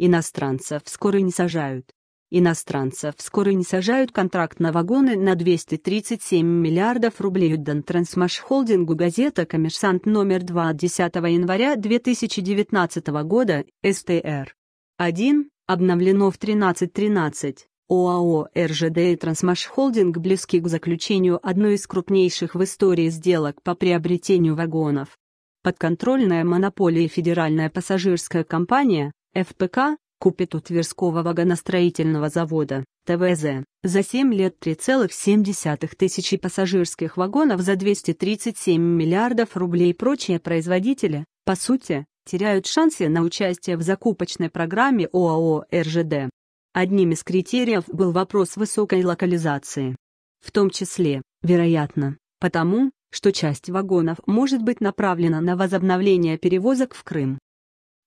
Иностранцев скоро не сажают. Иностранцев скоро не сажают контракт на вагоны на 237 миллиардов рублей отдан трансмашхолдингу газета «Коммерсант» номер 2 от 10 января 2019 года, СТР. 1. Обновлено в 13.13. ОАО «РЖД» и «Трансмашхолдинг» близки к заключению одной из крупнейших в истории сделок по приобретению вагонов. Подконтрольная монополия федеральная пассажирская компания, ФПК купит у Тверского вагоностроительного завода, ТВЗ, за 7 лет 3,7 тысячи пассажирских вагонов за 237 миллиардов рублей прочие производители, по сути, теряют шансы на участие в закупочной программе ОАО «РЖД». Одним из критериев был вопрос высокой локализации. В том числе, вероятно, потому, что часть вагонов может быть направлена на возобновление перевозок в Крым.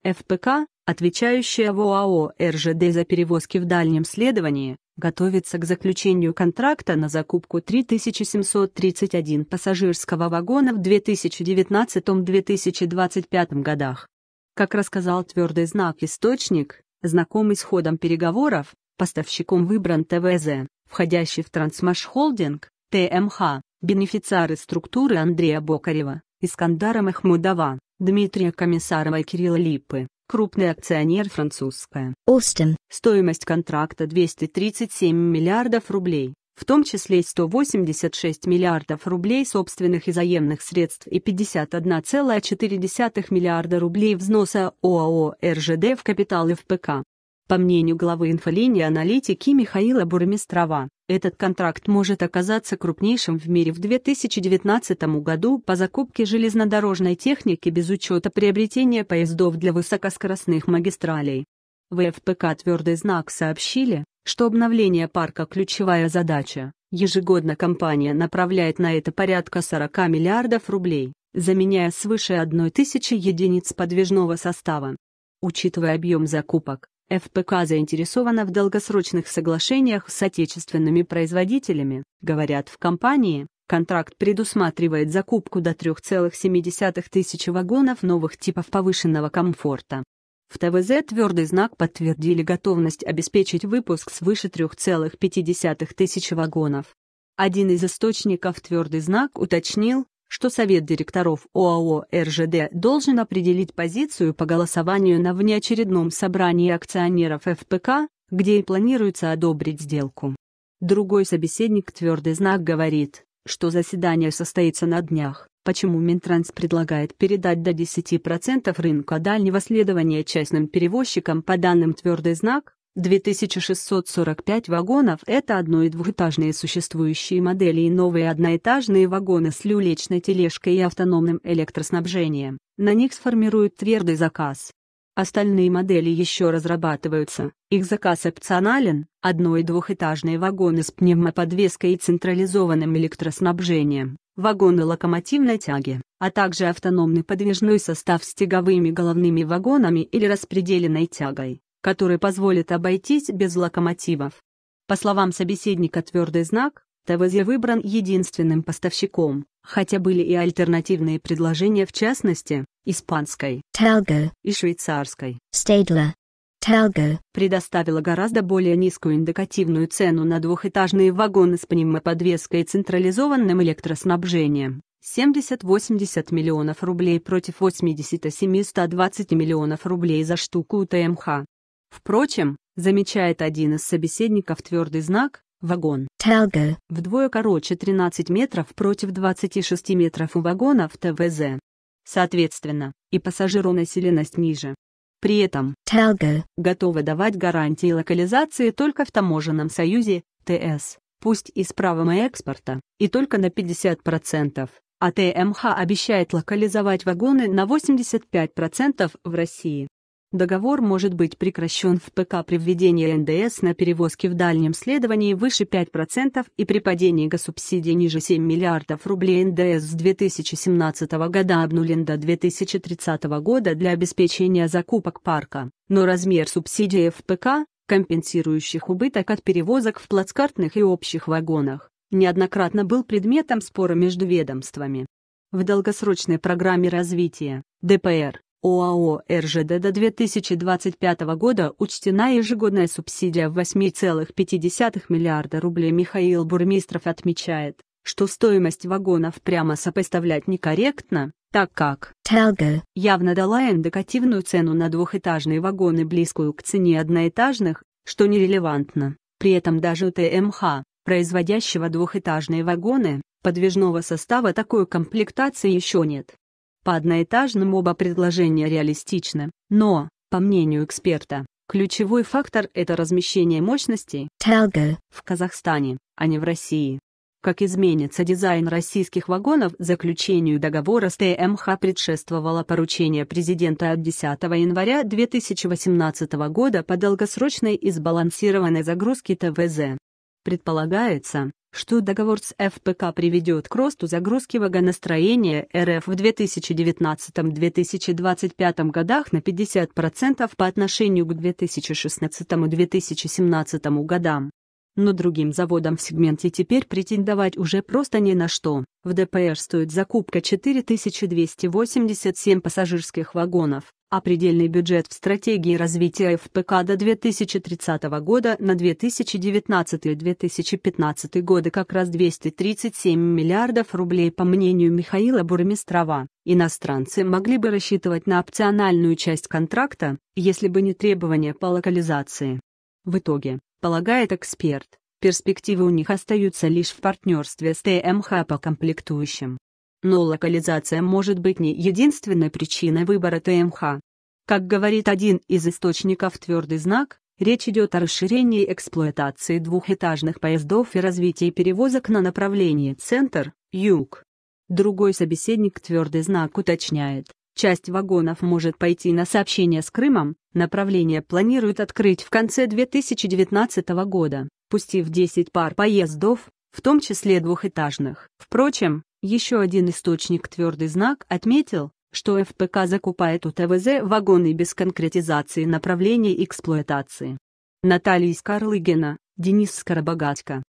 ФПК отвечающая в ОАО РЖД за перевозки в дальнем следовании, готовится к заключению контракта на закупку 3731 пассажирского вагона в 2019-2025 годах. Как рассказал твердый знак источник, знакомый с ходом переговоров, поставщиком выбран ТВЗ, входящий в Трансмаш Холдинг, ТМХ, бенефициары структуры Андрея Бокарева, Искандара Махмудова, Дмитрия Комиссарова и Кирилла Липы. Крупный акционер французская. Остин. Стоимость контракта 237 миллиардов рублей, в том числе 186 миллиардов рублей собственных и заемных средств и 51,4 миллиарда рублей взноса ОАО РЖД в капитал ФПК. По мнению главы инфолинии аналитики Михаила Бурмистрова, этот контракт может оказаться крупнейшим в мире в 2019 году по закупке железнодорожной техники без учета приобретения поездов для высокоскоростных магистралей. В ФПК «Твердый знак» сообщили, что обновление парка – ключевая задача. Ежегодно компания направляет на это порядка 40 миллиардов рублей, заменяя свыше 1000 единиц подвижного состава. Учитывая объем закупок, ФПК заинтересована в долгосрочных соглашениях с отечественными производителями. Говорят, в компании контракт предусматривает закупку до 3,7 тысяч вагонов новых типов повышенного комфорта. В ТВЗ твердый знак подтвердили готовность обеспечить выпуск свыше 3,5 тысяч вагонов. Один из источников твердый знак уточнил, что Совет директоров ОАО РЖД должен определить позицию по голосованию на внеочередном собрании акционеров ФПК, где и планируется одобрить сделку. Другой собеседник твердый знак говорит, что заседание состоится на днях, почему Минтранс предлагает передать до 10% рынка дальнего следования частным перевозчикам по данным твердый знак, 2645 вагонов – это одно- и двухэтажные существующие модели и новые одноэтажные вагоны с люлечной тележкой и автономным электроснабжением. На них сформируют твердый заказ. Остальные модели еще разрабатываются, их заказ опционален, одно- и двухэтажные вагоны с пневмоподвеской и централизованным электроснабжением, вагоны локомотивной тяги, а также автономный подвижной состав с тяговыми головными вагонами или распределенной тягой который позволит обойтись без локомотивов. По словам собеседника «Твердый знак», ТВЗ выбран единственным поставщиком, хотя были и альтернативные предложения в частности, испанской Talgo и швейцарской Stadler. Talgo предоставила гораздо более низкую индикативную цену на двухэтажные вагоны с пневмоподвеской и централизованным электроснабжением 70-80 миллионов рублей против 87-120 миллионов рублей за штуку у ТМХ. Впрочем, замечает один из собеседников твердый знак, вагон. Talgo. Вдвое короче 13 метров против 26 метров у вагонов ТВЗ. Соответственно, и пассажиронаселенность ниже. При этом Talgo готовы давать гарантии локализации только в таможенном союзе ТС, пусть и с правом экспорта, и только на 50%, а ТМХ обещает локализовать вагоны на 85% в России. Договор может быть прекращен в ПК при введении НДС на перевозки в дальнем следовании выше 5% и при падении госсубсидий ниже 7 миллиардов рублей НДС с 2017 года обнулен до 2030 года для обеспечения закупок парка, но размер субсидии в ПК, компенсирующих убыток от перевозок в плацкартных и общих вагонах, неоднократно был предметом спора между ведомствами. В долгосрочной программе развития ДПР ОАО РЖД до 2025 года учтена ежегодная субсидия в 8,5 миллиарда рублей. Михаил Бурмистров отмечает, что стоимость вагонов прямо сопоставлять некорректно, так как Телго явно дала индикативную цену на двухэтажные вагоны, близкую к цене одноэтажных, что нерелевантно. При этом даже у ТМХ, производящего двухэтажные вагоны, подвижного состава такой комплектации еще нет. По одноэтажным оба предложения реалистичны, но, по мнению эксперта, ключевой фактор – это размещение мощностей Talgo. в Казахстане, а не в России. Как изменится дизайн российских вагонов, заключению договора с ТМХ предшествовало поручение президента от 10 января 2018 года по долгосрочной и сбалансированной загрузке ТВЗ. Предполагается, что договор с ФПК приведет к росту загрузки вагоностроения РФ в 2019-2025 годах на 50% по отношению к 2016-2017 годам. Но другим заводам в сегменте теперь претендовать уже просто не на что. В ДПР стоит закупка 4287 пассажирских вагонов, а предельный бюджет в стратегии развития ФПК до 2030 года на 2019-2015 годы как раз 237 миллиардов рублей, по мнению Михаила Бурмистрова. Иностранцы могли бы рассчитывать на опциональную часть контракта, если бы не требования по локализации. В итоге, полагает эксперт, перспективы у них остаются лишь в партнерстве с ТМХ по комплектующим. Но локализация может быть не единственной причиной выбора ТМХ. Как говорит один из источников твердый знак, речь идет о расширении эксплуатации двухэтажных поездов и развитии перевозок на направлении центр-юг. Другой собеседник твердый знак уточняет, часть вагонов может пойти на сообщение с Крымом, направление планируют открыть в конце 2019 года, пустив 10 пар поездов, в том числе двухэтажных. Впрочем, еще один источник «Твердый знак» отметил, что ФПК закупает у ТВЗ вагоны без конкретизации направления эксплуатации. Наталья Скарлыгина, Денис Скоробогатько.